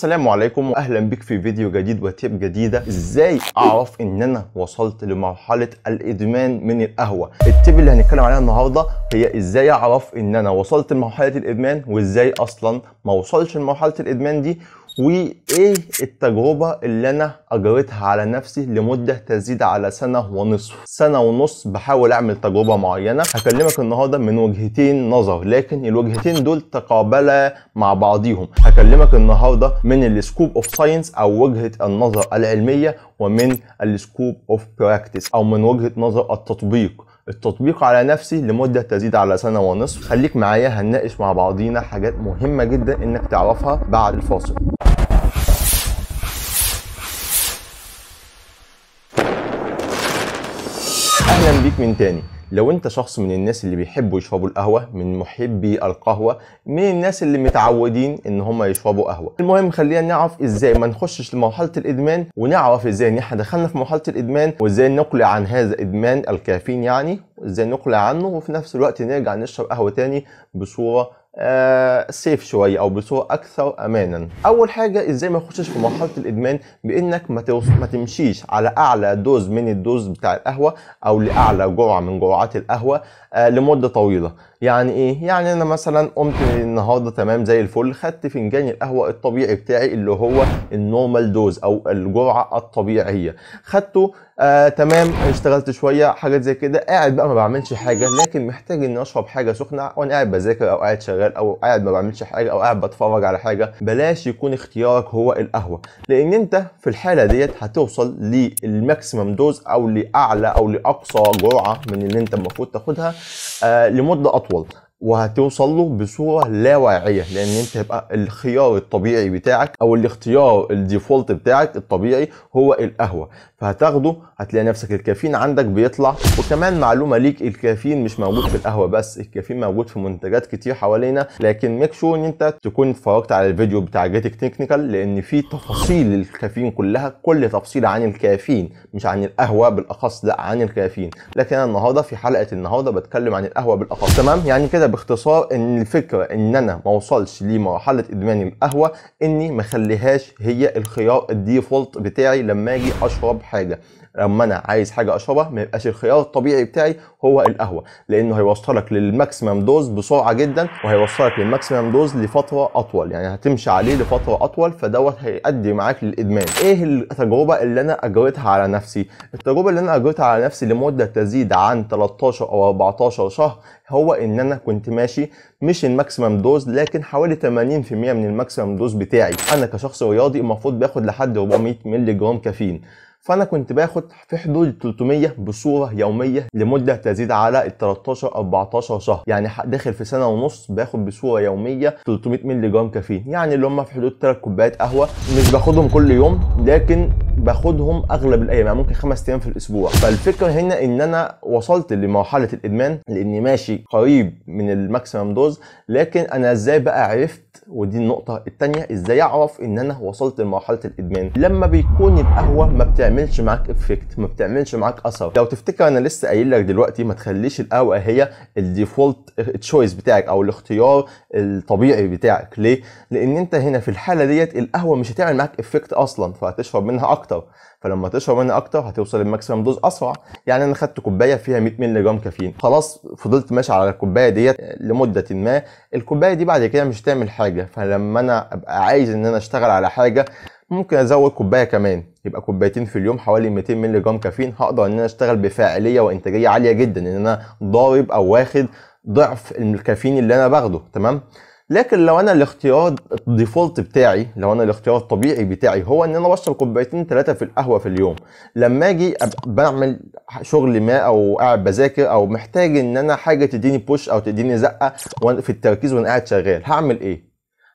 السلام عليكم واهلا بك في فيديو جديد وتيب جديده ازاي اعرف ان انا وصلت لمرحله الادمان من القهوه التيب اللي هنتكلم عليها النهارده هي ازاي اعرف ان انا وصلت لمرحله الادمان وازاي اصلا ما وصلش لمرحله الادمان دي وايه التجربه اللي انا اجريتها على نفسي لمده تزيد على سنه ونصف سنه ونص بحاول اعمل تجربه معينه هكلمك النهارده من وجهتين نظر لكن الوجهتين دول تقابلا مع بعضيهم هكلمك النهارده من السكوب اوف ساينس او وجهه النظر العلميه ومن السكوب اوف براكتس او من وجهه نظر التطبيق التطبيق على نفسي لمدة تزيد على سنة ونصف خليك معايا هنناقش مع بعضينا حاجات مهمة جدا انك تعرفها بعد الفاصل اهلا بيك من تاني لو انت شخص من الناس اللي بيحبوا يشربوا القهوه من محبي القهوه من الناس اللي متعودين ان هم يشربوا قهوه المهم خلينا نعرف ازاي ما نخشش لمرحله الادمان ونعرف ازاي ان احنا دخلنا في مرحله الادمان وازاي نقلع عن هذا ادمان الكافيين يعني ازاي نقلع عنه وفي نفس الوقت نرجع نشرب قهوه تاني بصوره سيف آه، شويه او بصوره اكثر امانا اول حاجه ازاي ما تخشش في مرحله الادمان بانك ما, ما تمشيش على اعلى دوز من الدوز بتاع القهوه او لاعلى جرعه من جرعات القهوه آه، لمده طويله يعني ايه يعني انا مثلا قمت النهارده تمام زي الفل خدت فنجان القهوه الطبيعي بتاعي اللي هو النورمال دوز او الجرعه الطبيعيه خدته آه تمام اشتغلت شويه حاجات زي كده قاعد بقى ما بعملش حاجه لكن محتاج اني اشرب حاجه سخنه وانا قاعد بذاكر او قاعد شغال او قاعد ما بعملش حاجه او قاعد بتفرج على حاجه بلاش يكون اختيارك هو القهوه لان انت في الحاله ديت هتوصل للماكسيمم دوز او لاعلى او لاقصى جرعه من اللي انت المفروض تاخدها آه لمده اطول пол. وهتوصل له بصوره لا واعيه لان انت هيبقى الخيار الطبيعي بتاعك او الاختيار الديفولت بتاعك الطبيعي هو القهوه فهتاخده هتلاقي نفسك الكافيين عندك بيطلع وكمان معلومه ليك الكافيين مش موجود في القهوه بس الكافيين موجود في منتجات كتير حوالينا لكن ميك شور ان انت تكون اتفرجت على الفيديو بتاع جيتك تكنيكال لان في تفاصيل الكافيين كلها كل تفصيل عن الكافيين مش عن القهوه بالاخص لا عن الكافيين لكن انا النهارده في حلقه النهارده بتكلم عن القهوه بالاخص تمام يعني كده باختصار ان الفكره ان انا ما وصلش لمرحله ادمان القهوه اني ما خليهاش هي الخيار الديفولت بتاعي لما اجي اشرب حاجه اما انا عايز حاجه اشربها ما يبقاش الخيار الطبيعي بتاعي هو القهوه لانه هيوصلك للماكسيمم دوز بسرعه جدا وهيوصلك للماكسيمم دوز لفتره اطول يعني هتمشي عليه لفتره اطول فدوت هيؤدي معاك للادمان ايه التجربه اللي انا اجريتها على نفسي التجربه اللي انا اجريتها على نفسي لمده تزيد عن 13 او 14 شهر هو ان انا كنت ماشي مش الماكسيمم دوز لكن حوالي 80% من الماكسيمم دوز بتاعي انا كشخص رياضي المفروض باخد لحد 400 مللي جرام كافيين فانا كنت باخد في حدود 300 بصوره يوميه لمده تزيد على ال 13 14 شهر يعني داخل في سنه ونص باخد بصوره يوميه 300 مللي جرام كافيين يعني اللي هم في حدود 3 كوبايات قهوه مش باخدهم كل يوم لكن باخدهم اغلب الايام يعني ممكن خمس ايام في الاسبوع فالفكره هنا ان انا وصلت لمرحله الادمان لاني ماشي قريب من الماكسيمم دوز لكن انا ازاي بقى عرفت ودي النقطه الثانيه ازاي اعرف ان انا وصلت لمرحله الادمان لما بيكون القهوه ما بتعمل بتعملش معاك افكت ما بتعملش معاك اثر لو تفتكر انا لسه قايل لك دلوقتي ما تخليش القهوه هي الديفولت تشويس بتاعك او الاختيار الطبيعي بتاعك ليه لان انت هنا في الحاله ديت القهوه مش هتعمل معاك افكت اصلا فهتشرب منها اكتر فلما تشرب منها اكتر هتوصل الماكسيمم دوز اسرع يعني انا خدت كوبايه فيها 100 مللي جرام كافيين خلاص فضلت ماشي على الكوبايه ديت لمده ما الكوبايه دي بعد كده مش هتعمل حاجه فلما انا ابقى عايز ان انا اشتغل على حاجه ممكن ازود كوبايه كمان يبقى كوبايتين في اليوم حوالي 200 مللي جرام كافيين هقدر ان انا اشتغل بفاعليه وانتاجيه عاليه جدا ان انا ضارب او واخد ضعف الكافيين اللي انا باخده تمام لكن لو انا الاختيار الديفولت بتاعي لو انا الاختيار الطبيعي بتاعي هو ان انا بشرب كوبايتين ثلاثه في القهوه في اليوم لما اجي بعمل شغل ما او قاعد بذاكر او محتاج ان انا حاجه تديني بوش او تديني زقه في التركيز وانا قاعد شغال هعمل ايه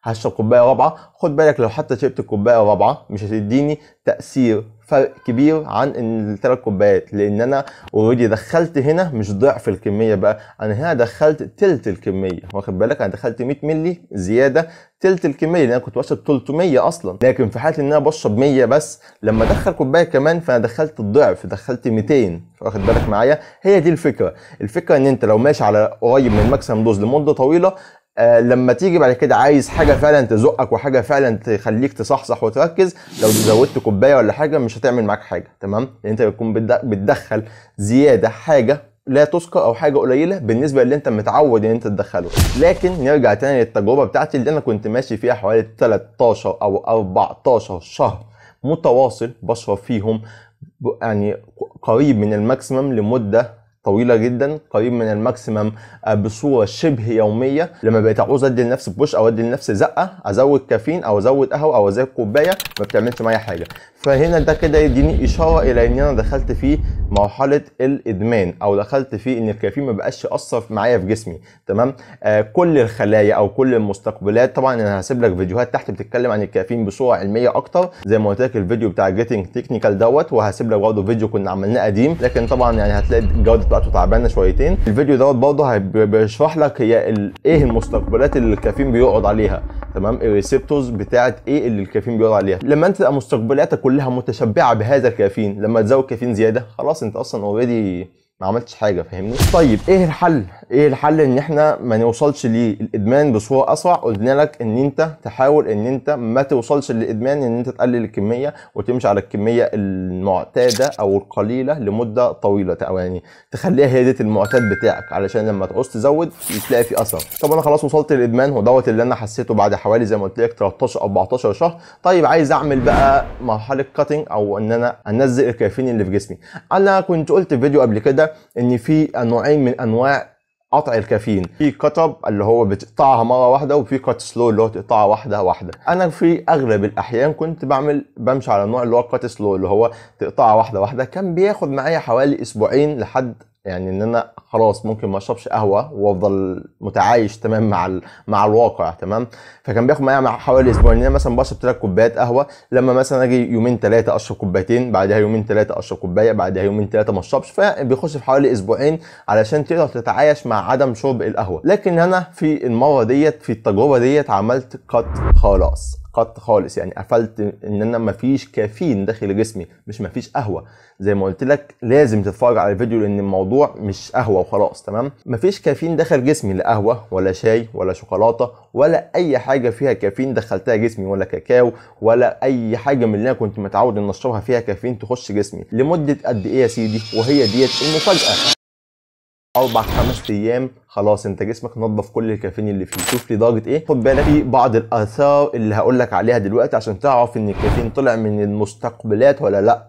هشرب كوبايه رابعه خد بالك لو حتى شربت الكوبايه الرابعه مش هتديني تاثير فرق كبير عن الثلاث كوبايات لان انا اوريدي دخلت هنا مش ضعف الكميه بقى انا هنا دخلت تلت الكميه واخد بالك انا دخلت 100 مللي زياده تلت الكميه لان انا كنت بشرب 300 اصلا لكن في حاله ان انا بشرب 100 بس لما ادخل كوبايه كمان فانا دخلت الضعف دخلت 200 واخد بالك معايا هي دي الفكره الفكره ان انت لو ماشي على قريب من الماكسيمم دوز لمده طويله آه، لما تيجي بعد كده عايز حاجه فعلا تزقك وحاجه فعلا تخليك تصحصح وتركز لو زودت كوبايه ولا حاجه مش هتعمل معاك حاجه تمام لان يعني انت بتكون بتدخل زياده حاجه لا تذكر او حاجه قليله بالنسبه اللي انت متعود ان انت تدخله لكن نرجع تاني للتجربه بتاعتي اللي انا كنت ماشي فيها حوالي 13 او 14 شهر متواصل بشرب فيهم يعني قريب من الماكسيمم لمده طويله جدا قريب من الماكسيمم آه، بصوره شبه يوميه لما بقيت عاوز ادي لنفسي بوش او ادي لنفسي زقه ازود كافيين او ازود قهوه او ازود كوبايه ما بتعملش معايا حاجه فهنا ده كده يديني اشاره الى ان انا دخلت في مرحله الادمان او دخلت في ان الكافيين ما بقاش ياثر معايا في جسمي تمام آه كل الخلايا او كل المستقبلات طبعا انا هسيب لك فيديوهات تحت بتتكلم عن الكافيين بصوره علميه اكتر زي ما قلت لك الفيديو بتاع جيتنج تكنيكال دوت وهسيب لك برضه فيديو كنا عملناه قديم لكن طبعا يعني هتلاقي جوده بتاعته تعبانه شويتين الفيديو دوت برضه بيشرح لك هي ايه المستقبلات اللي الكافيين بيقعد عليها تمام الريسبتورز بتاعه ايه اللي الكافيين بيقعد عليها لما انت تبقى مستقبلاتك كلها متشبعه بهذا الكافيين لما تزود كافيين زياده خلاص انت اصلا اوريدي ما عملتش حاجه فاهمني طيب ايه الحل ايه الحل ان احنا ما نوصلش للادمان بصوره اسرع قلنا لك ان انت تحاول ان انت ما توصلش للادمان ان انت تقلل الكميه وتمشي على الكميه المعتاده او القليله لمده طويله او يعني تخليها هي ديت المعتاد بتاعك علشان لما تعوز تزود تلاقي في اثر طب انا خلاص وصلت للادمان ودوت اللي انا حسيته بعد حوالي زي ما قلت لك 13 14 شهر طيب عايز اعمل بقى مرحله كاتنج او ان انا انزل الكافيين اللي في جسمي انا كنت قلت في فيديو قبل كده ان في نوعين من انواع قطع الكافيين في كتب اللي هو بتقطعها مره واحده وفي كات سلو اللي هو تقطعها واحده واحده انا في اغلب الاحيان كنت بعمل بمشي على النوع اللي هو كات سلو اللي هو تقطعها واحده واحده كان بياخد معايا حوالي اسبوعين لحد يعني ان انا خلاص ممكن ما اشربش قهوه وافضل متعايش تمام مع ال... مع الواقع تمام فكان بياخد معايا حوالي اسبوعين انا مثلا بشرب ثلاث كوبايات قهوه لما مثلا اجي يومين ثلاثه اشرب كوبايتين بعدها يومين ثلاثه اشرب كوبايه بعدها يومين ثلاثه ما اشربش فبيخش في حوالي اسبوعين علشان تقدر تتعايش مع عدم شرب القهوه لكن انا في المره ديت في التجربه ديت عملت كات خلاص قط خالص يعني قفلت ان انا مفيش كافيين داخل جسمي مش مفيش قهوه زي ما قلت لك لازم تتفرج على الفيديو لان الموضوع مش قهوه وخلاص تمام مفيش كافيين دخل جسمي لا قهوه ولا شاي ولا شوكولاته ولا اي حاجه فيها كافيين دخلتها جسمي ولا كاكاو ولا اي حاجه من اللي انا كنت متعود ان اشربها فيها كافيين تخش جسمي لمده قد ايه يا سيدي وهي ديت المفاجاه اربع خمس ايام خلاص انت جسمك نظف كل الكافيين اللي فيه شوف لي درجه ايه خد بالك في بعض الاثار اللي هقول لك عليها دلوقتي عشان تعرف ان الكافيين طلع من المستقبلات ولا لا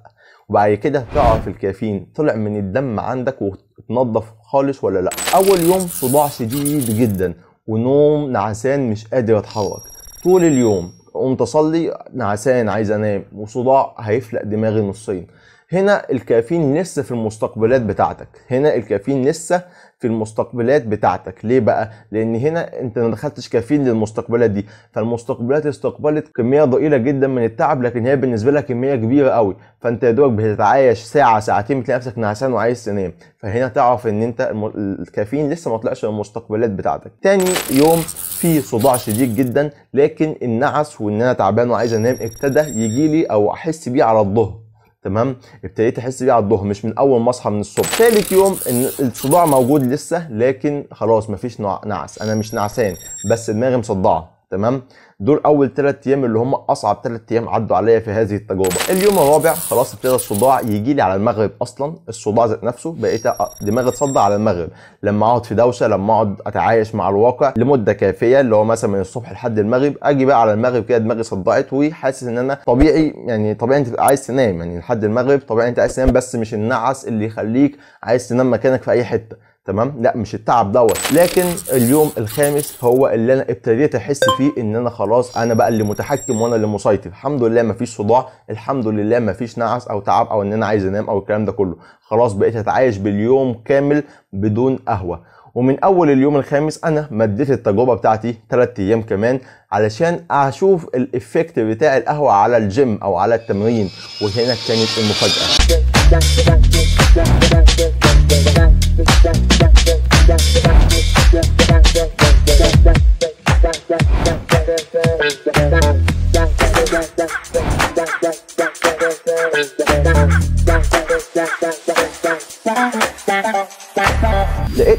وبعد كده تعرف الكافيين طلع من الدم عندك وتنظف خالص ولا لا اول يوم صداع شديد جدا ونوم نعسان مش قادر اتحرك طول اليوم قمت اصلي نعسان عايز انام وصداع هيفلق دماغي نصين هنا الكافيين لسه في المستقبلات بتاعتك هنا الكافيين لسه في المستقبلات بتاعتك ليه بقى لان هنا انت ما دخلتش كافيين للمستقبلات دي فالمستقبلات استقبلت كميه ضئيله جدا من التعب لكن هي بالنسبه لك كميه كبيره قوي فانت يا دوبك بتتعايش ساعه ساعتين بتلاقي نفسك نعسان وعايز تنام فهنا تعرف ان انت الكافيين لسه ما طلعش من المستقبلات بتاعتك تاني يوم في صداع شديد جدا لكن النعس وان انا تعبان وعايز انام ابتدى يجي لي او احس بيه على الظهر تمام ابتديت احس بيه على الظهر مش من اول ما اصحى من الصبح ثالث يوم ان الصداع موجود لسه لكن خلاص مفيش نعس انا مش نعسان بس دماغي مصدعه تمام دول اول ثلاث ايام اللي هم اصعب ثلاث ايام عدوا عليا في هذه التجربه اليوم الرابع خلاص ابتدى الصداع يجي لي على المغرب اصلا الصداع ذات نفسه بقيت دماغي تصدع على المغرب لما اقعد في دوشه لما اقعد اتعايش مع الواقع لمده كافيه اللي هو مثلا من الصبح لحد المغرب اجي بقى على المغرب كده دماغي صدعت وحاسس ان انا طبيعي يعني طبيعي انت عايز تنام يعني لحد المغرب طبيعي انت عايز تنام بس مش النعس اللي يخليك عايز تنام مكانك في اي حته تمام لا مش التعب دوت لكن اليوم الخامس هو اللي انا ابتديت احس فيه ان انا خلاص انا بقى اللي متحكم وانا اللي مسيطر الحمد لله مفيش صداع الحمد لله مفيش نعس او تعب او ان انا عايز انام او الكلام ده كله خلاص بقيت اتعايش باليوم كامل بدون قهوه ومن اول اليوم الخامس انا مديت التجربه بتاعتي 3 ايام كمان علشان اشوف الايفكت بتاع القهوه على الجيم او على التمرين وهنا كانت المفاجاه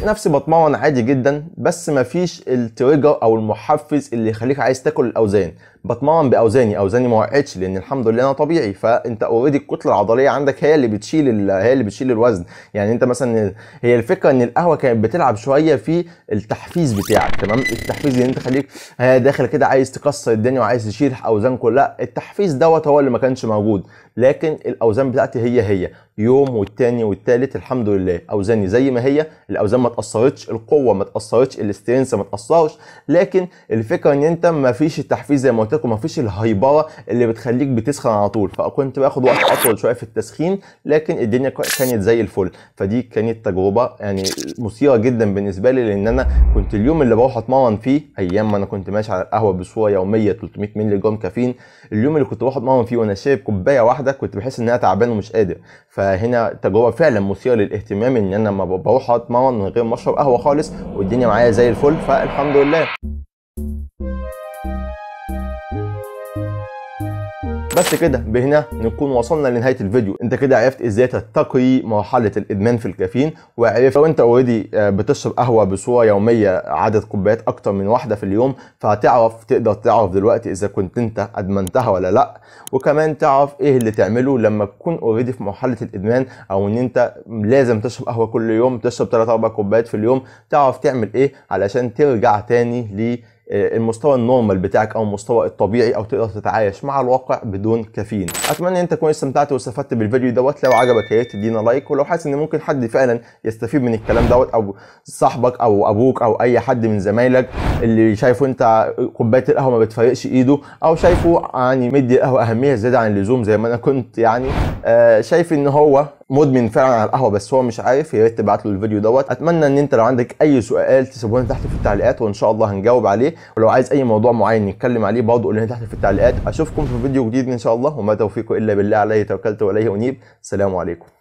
نفسي بتمرن عادي جدا بس مفيش التريجر او المحفز اللي يخليك عايز تاكل الاوزان بتمرن باوزاني اوزاني ما وقعتش لان الحمد لله انا طبيعي فانت اوريدي الكتله العضليه عندك هي اللي بتشيل هي اللي بتشيل الوزن يعني انت مثلا هي الفكره ان القهوه كانت بتلعب شويه في التحفيز بتاعك تمام التحفيز اللي انت خليك داخل كده عايز تكسر الدنيا وعايز تشيل اوزان كلها التحفيز دوت هو اللي ما كانش موجود لكن الاوزان بتاعتي هي هي يوم والتاني والتالت الحمد لله اوزاني زي ما هي الاوزان ما اتاثرتش القوه ما اتاثرتش الاسترنس ما اتاثرش لكن الفكره ان انت ما فيش التحفيز زي ما قلت حضرتك ومفيش الهيبره اللي بتخليك بتسخن على طول فكنت باخد وقت اطول شويه في التسخين لكن الدنيا كانت زي الفل فدي كانت تجربه يعني مثيره جدا بالنسبه لي لان انا كنت اليوم اللي بروح اتمرن فيه ايام ما انا كنت ماشي على القهوه بصوره يوميه 300 مللي جرام كافيين اليوم اللي كنت بروح اتمرن فيه وانا شارب كوبايه واحده كنت بحس ان انا تعبان ومش قادر فهنا تجربه فعلا مثيره للاهتمام ان انا ما بروح اتمرن من غير ما اشرب قهوه خالص والدنيا معايا زي الفل فالحمد لله بس كده بهنا نكون وصلنا لنهايه الفيديو انت كده عرفت ازاي تتقي مرحله الادمان في الكافيين وعرفت لو انت اوريدي آه، بتشرب قهوه بصوره يوميه عدد كوبايات اكتر من واحده في اليوم فهتعرف تقدر تعرف دلوقتي اذا كنت انت ادمنتها ولا لا وكمان تعرف ايه اللي تعمله لما تكون اوريدي في مرحله الادمان او ان انت لازم تشرب قهوه كل يوم تشرب 3 4 كوبايات في اليوم تعرف تعمل ايه علشان ترجع تاني ل المستوى النورمال بتاعك او المستوى الطبيعي او تقدر تتعايش مع الواقع بدون كافيين اتمنى ان انت تكون استمتعت واستفدت بالفيديو دوت لو عجبك يا ريت تدينا لايك ولو حاسس ان ممكن حد فعلا يستفيد من الكلام دوت او صاحبك او ابوك او اي حد من زمايلك اللي شايفه انت كوبايه القهوه ما بتفرقش ايده او شايفه يعني مدي القهوه اهميه زياده عن اللزوم زي ما انا كنت يعني آه شايف ان هو مدمن فعلا على القهوه بس هو مش عارف يا ريت تبعت له الفيديو دوت اتمنى ان انت لو عندك اي سؤال تسيبوه تحت في التعليقات وان شاء الله هنجاوب عليه ولو عايز اي موضوع معين نتكلم عليه برضه قول تحت في التعليقات اشوفكم في فيديو جديد ان شاء الله وما توفيقه الا بالله عليه توكلت واليه انيب السلام عليكم